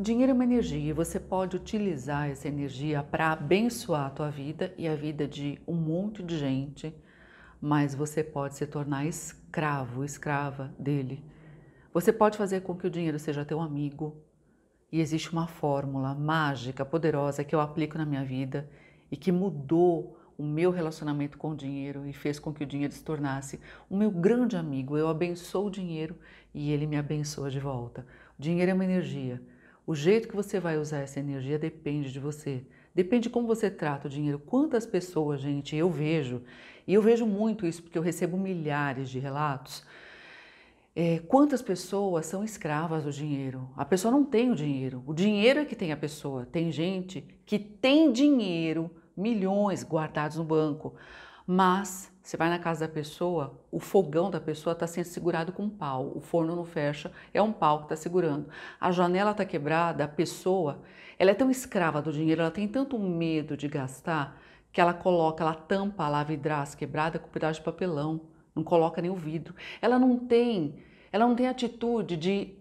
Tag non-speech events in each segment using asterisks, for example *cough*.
dinheiro é uma energia e você pode utilizar essa energia para abençoar a tua vida e a vida de um monte de gente, mas você pode se tornar escravo, escrava dele. Você pode fazer com que o dinheiro seja teu amigo. E existe uma fórmula mágica, poderosa que eu aplico na minha vida e que mudou o meu relacionamento com o dinheiro e fez com que o dinheiro se tornasse o meu grande amigo. Eu abençoo o dinheiro e ele me abençoa de volta. O dinheiro é uma energia. O jeito que você vai usar essa energia depende de você. Depende de como você trata o dinheiro. Quantas pessoas, gente, eu vejo, e eu vejo muito isso porque eu recebo milhares de relatos. É, quantas pessoas são escravas do dinheiro? A pessoa não tem o dinheiro. O dinheiro é que tem a pessoa. Tem gente que tem dinheiro, milhões guardados no banco, mas você vai na casa da pessoa, o fogão da pessoa está sendo segurado com um pau, o forno não fecha, é um pau que está segurando. A janela está quebrada, a pessoa, ela é tão escrava do dinheiro, ela tem tanto medo de gastar que ela coloca, ela tampa lá a vidraça quebrada com um pedaço de papelão, não coloca nem o vidro. Ela não tem, ela não tem atitude de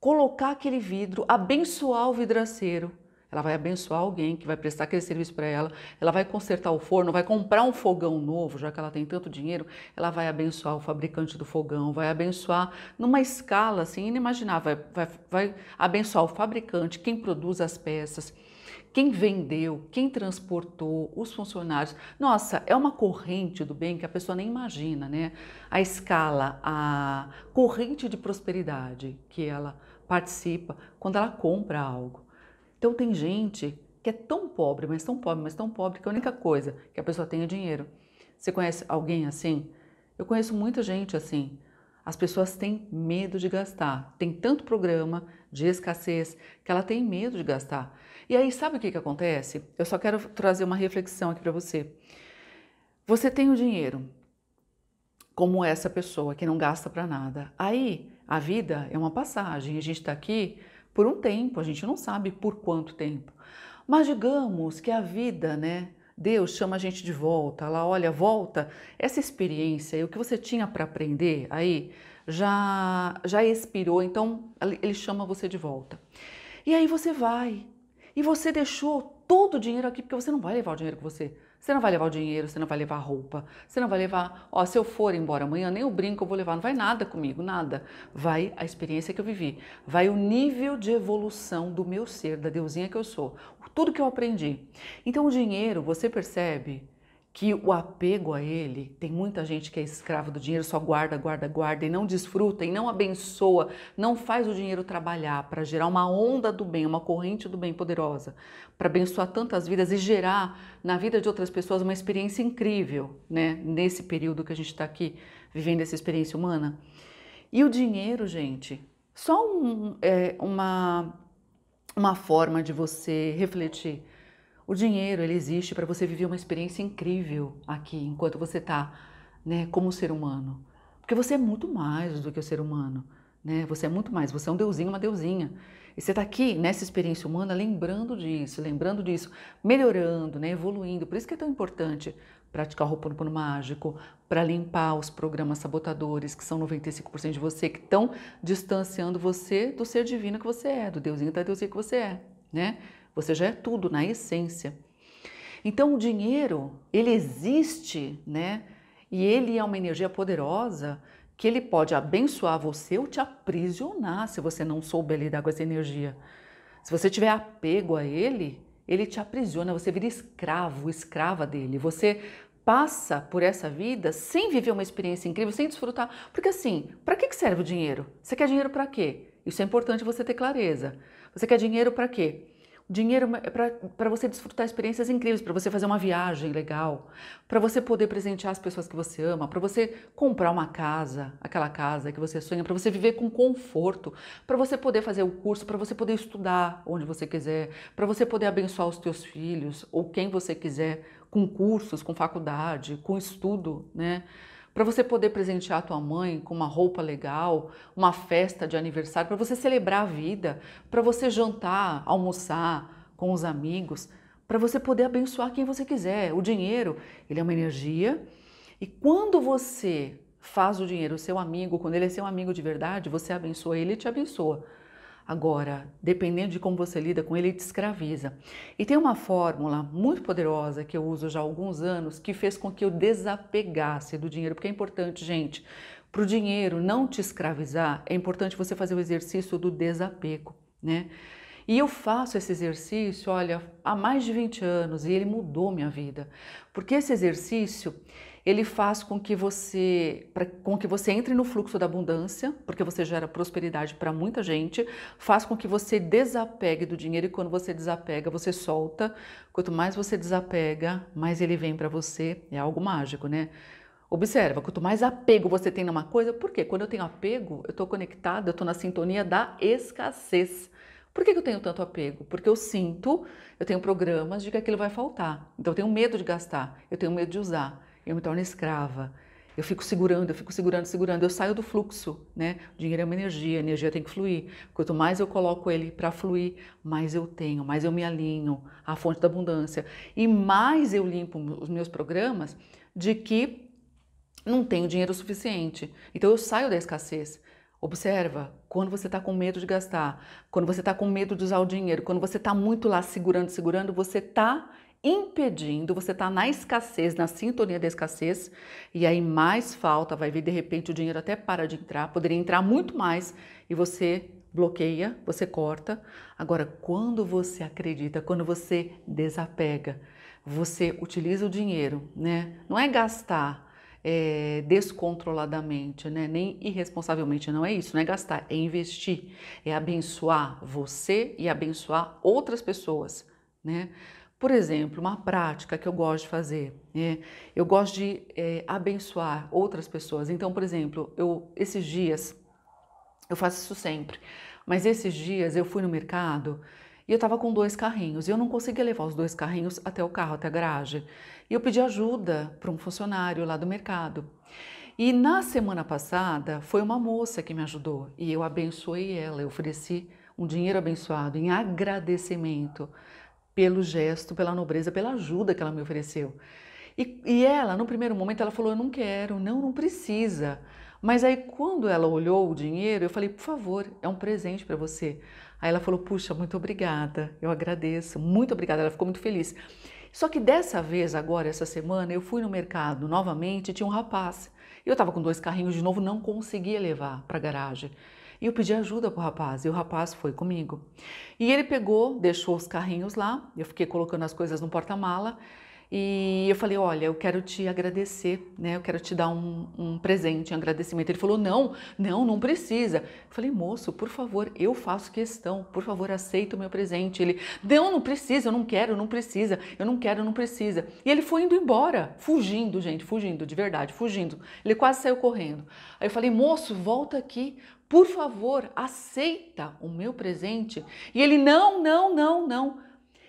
colocar aquele vidro, abençoar o vidraceiro, ela vai abençoar alguém que vai prestar aquele serviço para ela, ela vai consertar o forno, vai comprar um fogão novo, já que ela tem tanto dinheiro, ela vai abençoar o fabricante do fogão, vai abençoar numa escala assim inimaginável, vai, vai, vai abençoar o fabricante, quem produz as peças quem vendeu, quem transportou, os funcionários. Nossa, é uma corrente do bem que a pessoa nem imagina, né? A escala, a corrente de prosperidade que ela participa quando ela compra algo. Então tem gente que é tão pobre, mas tão pobre, mas tão pobre que a única coisa que a pessoa tem é dinheiro. Você conhece alguém assim? Eu conheço muita gente assim. As pessoas têm medo de gastar. Tem tanto programa de escassez que ela tem medo de gastar. E aí, sabe o que, que acontece? Eu só quero trazer uma reflexão aqui para você. Você tem o dinheiro, como essa pessoa que não gasta para nada. Aí, a vida é uma passagem. A gente está aqui por um tempo, a gente não sabe por quanto tempo. Mas digamos que a vida, né? Deus chama a gente de volta, lá, olha, volta, essa experiência e o que você tinha para aprender aí já já expirou, então ele chama você de volta. E aí você vai. E você deixou todo o dinheiro aqui porque você não vai levar o dinheiro com você. Você não vai levar o dinheiro, você não vai levar roupa, você não vai levar. Ó, se eu for embora amanhã, nem o brinco eu vou levar, não vai nada comigo, nada. Vai a experiência que eu vivi, vai o nível de evolução do meu ser, da deusinha que eu sou, tudo que eu aprendi. Então, o dinheiro, você percebe, que o apego a ele, tem muita gente que é escravo do dinheiro, só guarda, guarda, guarda e não desfruta e não abençoa, não faz o dinheiro trabalhar para gerar uma onda do bem, uma corrente do bem poderosa, para abençoar tantas vidas e gerar na vida de outras pessoas uma experiência incrível, né? Nesse período que a gente está aqui vivendo essa experiência humana. E o dinheiro, gente, só um, é, uma, uma forma de você refletir o dinheiro ele existe para você viver uma experiência incrível aqui, enquanto você está, né, como ser humano. Porque você é muito mais do que o ser humano, né? Você é muito mais, você é um deusinho, uma deusinha. E você está aqui nessa experiência humana lembrando disso, lembrando disso, melhorando, né, evoluindo. Por isso que é tão importante praticar o Ho'oponopono mágico, para limpar os programas sabotadores, que são 95% de você, que estão distanciando você do ser divino que você é, do deusinho da deusinha que você é, né? Você já é tudo na essência. Então o dinheiro, ele existe, né? E ele é uma energia poderosa que ele pode abençoar você ou te aprisionar se você não souber lidar com essa energia. Se você tiver apego a ele, ele te aprisiona, você vira escravo, escrava dele. Você passa por essa vida sem viver uma experiência incrível, sem desfrutar. Porque assim, para que serve o dinheiro? Você quer dinheiro para quê? Isso é importante você ter clareza. Você quer dinheiro para quê? Dinheiro é, é para você desfrutar experiências incríveis, para você fazer uma viagem legal, para você poder presentear as pessoas que você ama, para você comprar uma casa, aquela casa que você sonha, para você viver com conforto, para você poder fazer o curso, para você poder estudar onde você quiser, para você poder abençoar os teus filhos ou quem você quiser com cursos, com faculdade, com estudo, né? para você poder presentear a tua mãe com uma roupa legal, uma festa de aniversário, para você celebrar a vida, para você jantar, almoçar com os amigos, para você poder abençoar quem você quiser. O dinheiro, ele é uma energia e quando você faz o dinheiro seu amigo, quando ele é seu amigo de verdade, você abençoa ele e te abençoa. Agora, dependendo de como você lida com ele, ele te escraviza. E tem uma fórmula muito poderosa que eu uso já há alguns anos que fez com que eu desapegasse do dinheiro, porque é importante, gente, para o dinheiro não te escravizar, é importante você fazer o exercício do desapego, né? E eu faço esse exercício, olha, há mais de 20 anos e ele mudou minha vida. Porque esse exercício, ele faz com que você pra, com que você entre no fluxo da abundância, porque você gera prosperidade para muita gente, faz com que você desapegue do dinheiro e quando você desapega, você solta. Quanto mais você desapega, mais ele vem para você. É algo mágico, né? Observa, quanto mais apego você tem numa coisa, por quê? quando eu tenho apego, eu estou conectada, eu estou na sintonia da escassez. Por que eu tenho tanto apego? Porque eu sinto, eu tenho programas de que aquilo vai faltar. Então eu tenho medo de gastar, eu tenho medo de usar eu me torno escrava. Eu fico segurando, eu fico segurando, segurando. Eu saio do fluxo, né? O dinheiro é uma energia, a energia tem que fluir. Quanto mais eu coloco ele para fluir, mais eu tenho, mais eu me alinho à fonte da abundância. E mais eu limpo os meus programas de que não tenho dinheiro suficiente. Então eu saio da escassez. Observa, quando você está com medo de gastar, quando você está com medo de usar o dinheiro, quando você está muito lá segurando, segurando, você está impedindo, você está na escassez, na sintonia da escassez, e aí mais falta, vai vir de repente o dinheiro até para de entrar, poderia entrar muito mais e você bloqueia, você corta. Agora, quando você acredita, quando você desapega, você utiliza o dinheiro, né? Não é gastar é, descontroladamente, né? Nem irresponsavelmente, não é isso, não é gastar, é investir, é abençoar você e abençoar outras pessoas, né? Por exemplo, uma prática que eu gosto de fazer, né? eu gosto de é, abençoar outras pessoas. Então, por exemplo, eu esses dias, eu faço isso sempre, mas esses dias eu fui no mercado e eu estava com dois carrinhos e eu não conseguia levar os dois carrinhos até o carro, até a garagem. E eu pedi ajuda para um funcionário lá do mercado. E na semana passada foi uma moça que me ajudou e eu abençoei ela, eu ofereci um dinheiro abençoado em agradecimento pelo gesto, pela nobreza, pela ajuda que ela me ofereceu. E, e ela, no primeiro momento, ela falou: Eu não quero, não, não precisa. Mas aí, quando ela olhou o dinheiro, eu falei: Por favor, é um presente para você. Aí ela falou: Puxa, muito obrigada, eu agradeço, muito obrigada. Ela ficou muito feliz. Só que dessa vez, agora, essa semana, eu fui no mercado novamente e tinha um rapaz. Eu estava com dois carrinhos de novo, não conseguia levar para a garagem. E eu pedi ajuda pro rapaz, e o rapaz foi comigo. E ele pegou, deixou os carrinhos lá, eu fiquei colocando as coisas no porta-mala, e eu falei, olha, eu quero te agradecer, né? Eu quero te dar um, um presente, um agradecimento. Ele falou, não, não, não precisa. Eu falei, moço, por favor, eu faço questão, por favor, aceita o meu presente. Ele, não, não precisa, eu não quero, não precisa, eu não quero, não precisa. E ele foi indo embora, fugindo, gente, fugindo, de verdade, fugindo. Ele quase saiu correndo. Aí eu falei, moço, volta aqui, por favor, aceita o meu presente. E ele, não, não, não, não.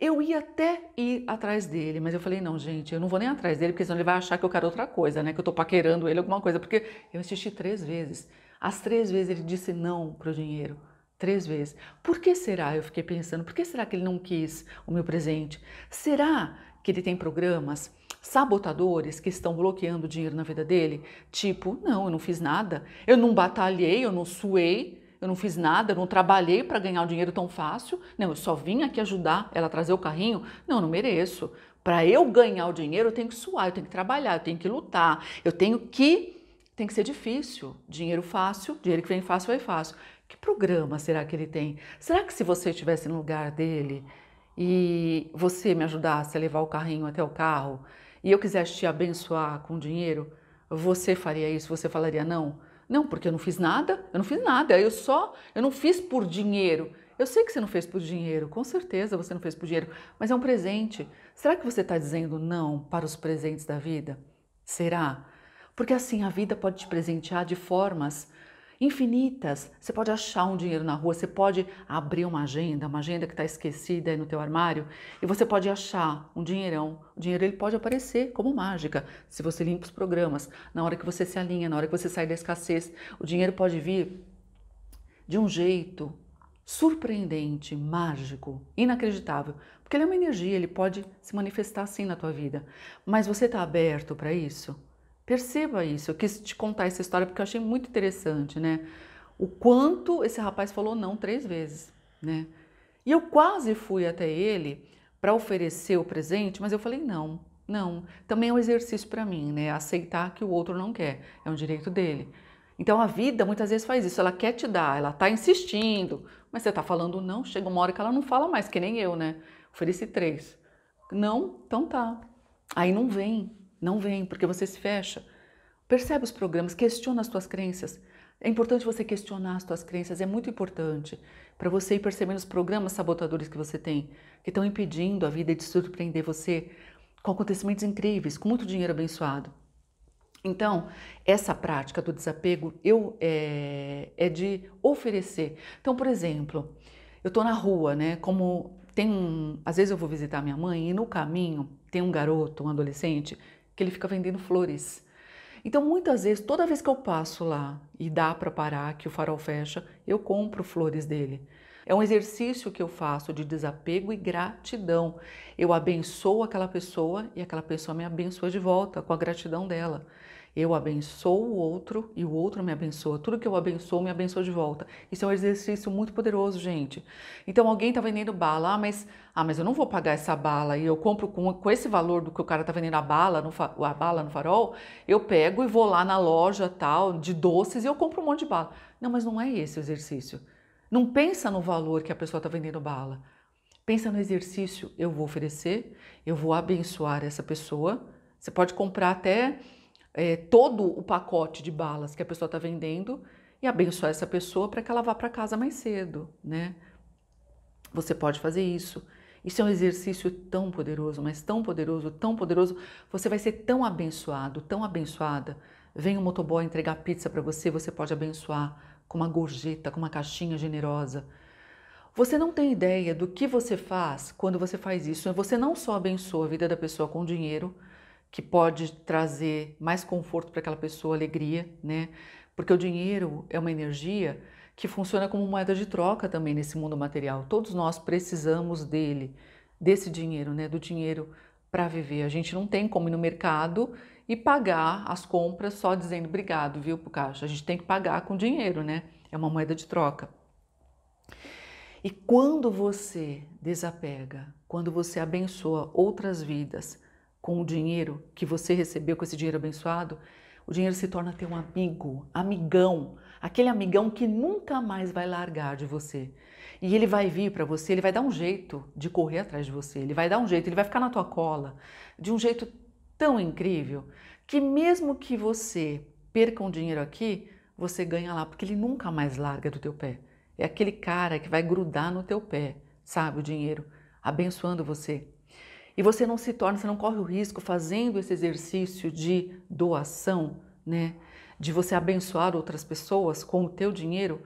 Eu ia até ir atrás dele, mas eu falei, não, gente, eu não vou nem atrás dele, porque senão ele vai achar que eu quero outra coisa, né? Que eu tô paquerando ele, alguma coisa, porque eu insisti três vezes. As três vezes ele disse não pro dinheiro. Três vezes. Por que será? Eu fiquei pensando, por que será que ele não quis o meu presente? Será que ele tem programas? sabotadores que estão bloqueando o dinheiro na vida dele? Tipo, não, eu não fiz nada, eu não batalhei, eu não suei, eu não fiz nada, eu não trabalhei para ganhar o dinheiro tão fácil, não, eu só vim aqui ajudar ela a trazer o carrinho, não, eu não mereço. Para eu ganhar o dinheiro, eu tenho que suar, eu tenho que trabalhar, eu tenho que lutar, eu tenho que. Tem que ser difícil. Dinheiro fácil, dinheiro que vem fácil, vai fácil. Que programa será que ele tem? Será que se você estivesse no lugar dele e você me ajudasse a levar o carrinho até o carro, e eu quisesse te abençoar com dinheiro, você faria isso? Você falaria não? Não, porque eu não fiz nada, eu não fiz nada, eu só, eu não fiz por dinheiro. Eu sei que você não fez por dinheiro, com certeza você não fez por dinheiro, mas é um presente. Será que você está dizendo não para os presentes da vida? Será? Porque assim a vida pode te presentear de formas infinitas. Você pode achar um dinheiro na rua, você pode abrir uma agenda, uma agenda que está esquecida aí no teu armário, e você pode achar um dinheirão. O dinheiro ele pode aparecer como mágica, se você limpa os programas, na hora que você se alinha, na hora que você sai da escassez, o dinheiro pode vir de um jeito surpreendente, mágico, inacreditável, porque ele é uma energia, ele pode se manifestar assim na tua vida. Mas você está aberto para isso? Perceba isso. Eu quis te contar essa história porque eu achei muito interessante, né? O quanto esse rapaz falou não três vezes, né? E eu quase fui até ele para oferecer o presente, mas eu falei não, não. Também é um exercício para mim, né? Aceitar que o outro não quer, é um direito dele. Então a vida muitas vezes faz isso, ela quer te dar, ela tá insistindo, mas você tá falando não, chega uma hora que ela não fala mais, que nem eu, né? Ofereci três. Não, então tá. Aí não vem, não vem, porque você se fecha. Percebe os programas, questiona as tuas crenças. É importante você questionar as tuas crenças, é muito importante para você ir percebendo os programas sabotadores que você tem, que estão impedindo a vida de surpreender você com acontecimentos incríveis, com muito dinheiro abençoado. Então, essa prática do desapego eu é, é de oferecer. Então, por exemplo, eu estou na rua, né? Como tem um, às vezes eu vou visitar minha mãe e no caminho tem um garoto, um adolescente que ele fica vendendo flores. Então, muitas vezes, toda vez que eu passo lá e dá para parar, que o farol fecha, eu compro flores dele. É um exercício que eu faço de desapego e gratidão. Eu abençoo aquela pessoa e aquela pessoa me abençoa de volta com a gratidão dela. Eu abençoo o outro e o outro me abençoa. Tudo que eu abençoo, me abençoa de volta. Isso é um exercício muito poderoso, gente. Então alguém está vendendo bala, ah, mas, ah, mas eu não vou pagar essa bala e eu compro com, com esse valor do que o cara está vendendo a bala, no, a bala no farol, eu pego e vou lá na loja tal de doces e eu compro um monte de bala. Não, mas não é esse o exercício. Não pensa no valor que a pessoa está vendendo bala. Pensa no exercício, eu vou oferecer, eu vou abençoar essa pessoa. Você pode comprar até é, todo o pacote de balas que a pessoa está vendendo e abençoar essa pessoa para que ela vá para casa mais cedo, né? Você pode fazer isso. Isso é um exercício tão poderoso, mas tão poderoso, tão poderoso. Você vai ser tão abençoado, tão abençoada. Vem o um motoboy entregar pizza para você, você pode abençoar com uma gorjeta, com uma caixinha generosa. Você não tem ideia do que você faz quando você faz isso. Você não só abençoa a vida da pessoa com dinheiro, que pode trazer mais conforto para aquela pessoa, alegria, né? Porque o dinheiro é uma energia que funciona como moeda de troca também nesse mundo material. Todos nós precisamos dele, desse dinheiro, né? Do dinheiro para viver. A gente não tem como ir no mercado e pagar as compras só dizendo obrigado, viu, pro caixa. A gente tem que pagar com dinheiro, né? É uma moeda de troca. E quando você desapega, quando você abençoa outras vidas, com o dinheiro que você recebeu, com esse dinheiro abençoado, o dinheiro se torna teu amigo, amigão, aquele amigão que nunca mais vai largar de você. E ele vai vir para você, ele vai dar um jeito de correr atrás de você, ele vai dar um jeito, ele vai ficar na tua cola de um jeito tão incrível que mesmo que você perca um dinheiro aqui, você ganha lá, porque ele nunca mais larga do teu pé. É aquele cara que vai grudar no teu pé, sabe, o dinheiro, abençoando você, e você não se torna, você não corre o risco fazendo esse exercício de doação, né? De você abençoar outras pessoas com o teu dinheiro,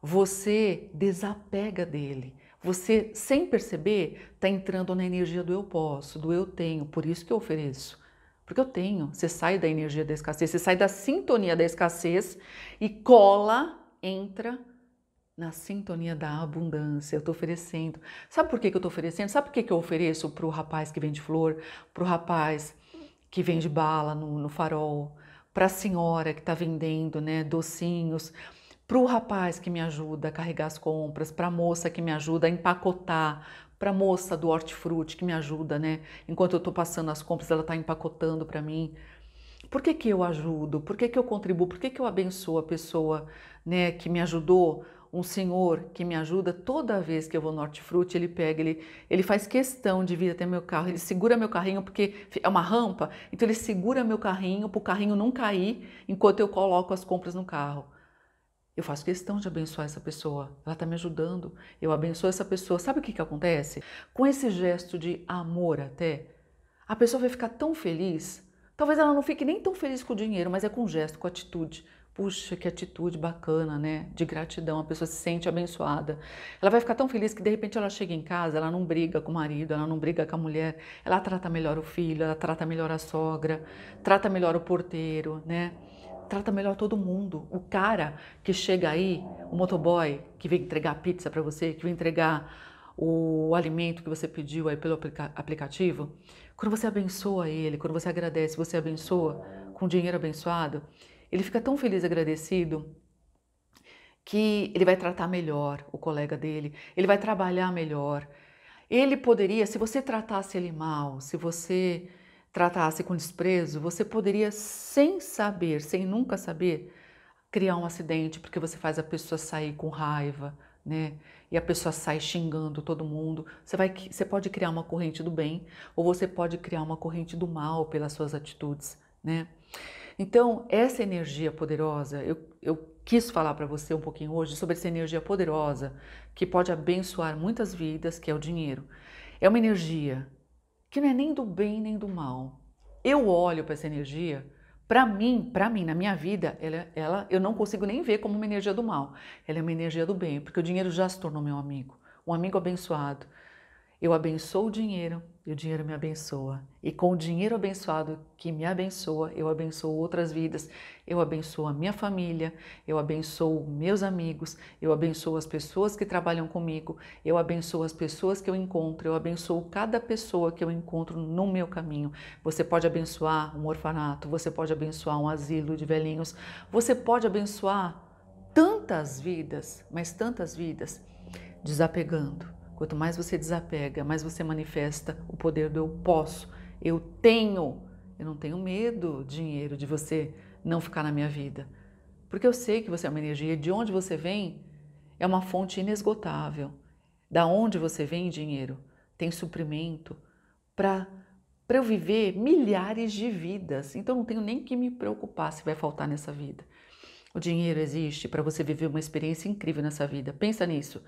você desapega dele. Você, sem perceber, está entrando na energia do eu posso, do eu tenho, por isso que eu ofereço. Porque eu tenho. Você sai da energia da escassez, você sai da sintonia da escassez e cola, entra na sintonia da abundância. Eu estou oferecendo. Sabe por que, que eu estou oferecendo? Sabe por que, que eu ofereço para o rapaz que vende flor, para o rapaz que vende bala no, no farol, para a senhora que está vendendo né, docinhos, para o rapaz que me ajuda a carregar as compras, para a moça que me ajuda a empacotar, para a moça do hortifruti que me ajuda, né? Enquanto eu estou passando as compras, ela está empacotando para mim. Por que, que eu ajudo? Por que, que eu contribuo? Por que, que eu abençoo a pessoa né, que me ajudou um senhor que me ajuda toda vez que eu vou no hortifruti, ele pega, ele, ele faz questão de vir até meu carro, ele segura meu carrinho porque é uma rampa, então ele segura meu carrinho para o carrinho não cair enquanto eu coloco as compras no carro. Eu faço questão de abençoar essa pessoa, ela está me ajudando, eu abençoo essa pessoa. Sabe o que, que acontece? Com esse gesto de amor até, a pessoa vai ficar tão feliz, talvez ela não fique nem tão feliz com o dinheiro, mas é com o gesto, com a atitude, Puxa, que atitude bacana, né? De gratidão, a pessoa se sente abençoada. Ela vai ficar tão feliz que de repente ela chega em casa, ela não briga com o marido, ela não briga com a mulher, ela trata melhor o filho, ela trata melhor a sogra, trata melhor o porteiro, né? Trata melhor todo mundo. O cara que chega aí, o motoboy que vem entregar a pizza para você, que vem entregar o alimento que você pediu aí pelo aplica aplicativo, quando você abençoa ele, quando você agradece, você abençoa com dinheiro abençoado, ele fica tão feliz, agradecido, que ele vai tratar melhor o colega dele, ele vai trabalhar melhor. Ele poderia, se você tratasse ele mal, se você tratasse com desprezo, você poderia, sem saber, sem nunca saber, criar um acidente, porque você faz a pessoa sair com raiva, né? E a pessoa sai xingando todo mundo. Você, vai, você pode criar uma corrente do bem ou você pode criar uma corrente do mal pelas suas atitudes, né? Então, essa energia poderosa, eu, eu quis falar para você um pouquinho hoje sobre essa energia poderosa que pode abençoar muitas vidas, que é o dinheiro. É uma energia que não é nem do bem nem do mal. Eu olho para essa energia, para mim, para mim, na minha vida, ela, ela, eu não consigo nem ver como uma energia do mal. Ela é uma energia do bem, porque o dinheiro já se tornou meu amigo, um amigo abençoado, eu abençoo o dinheiro e o dinheiro me abençoa. E com o dinheiro abençoado que me abençoa, eu abençoo outras vidas, eu abençoo a minha família, eu abençoo meus amigos, eu abençoo as pessoas que trabalham comigo, eu abençoo as pessoas que eu encontro, eu abençoo cada pessoa que eu encontro no meu caminho. Você pode abençoar um orfanato, você pode abençoar um asilo de velhinhos, você pode abençoar tantas vidas, mas tantas vidas, desapegando Quanto mais você desapega, mais você manifesta o poder do eu posso, eu tenho. Eu não tenho medo, dinheiro, de você não ficar na minha vida. Porque eu sei que você é uma energia, de onde você vem é uma fonte inesgotável. Da onde você vem, dinheiro, tem suprimento para para eu viver milhares de vidas. Então não tenho nem que me preocupar se vai faltar nessa vida. O dinheiro existe para você viver uma experiência incrível nessa vida. Pensa nisso.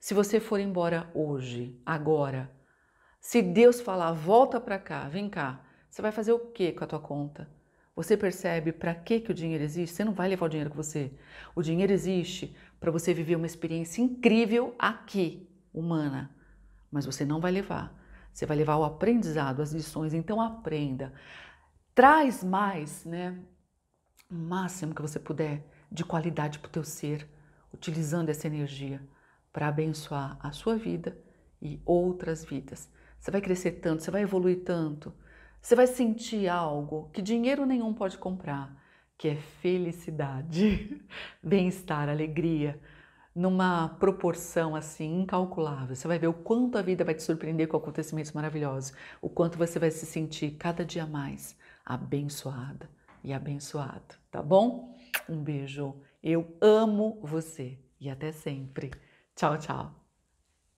Se você for embora hoje, agora, se Deus falar, volta para cá, vem cá, você vai fazer o que com a tua conta? Você percebe para que, que o dinheiro existe? Você não vai levar o dinheiro com você. O dinheiro existe para você viver uma experiência incrível aqui, humana, mas você não vai levar. Você vai levar o aprendizado, as lições, então aprenda. Traz mais, né? O máximo que você puder de qualidade para o teu ser, utilizando essa energia para abençoar a sua vida e outras vidas. Você vai crescer tanto, você vai evoluir tanto, você vai sentir algo que dinheiro nenhum pode comprar, que é felicidade, *laughs* bem-estar, alegria, numa proporção assim incalculável. Você vai ver o quanto a vida vai te surpreender com acontecimentos maravilhosos, o quanto você vai se sentir cada dia mais abençoada e abençoado, tá bom? Um beijo. Eu amo você e até sempre. 早早。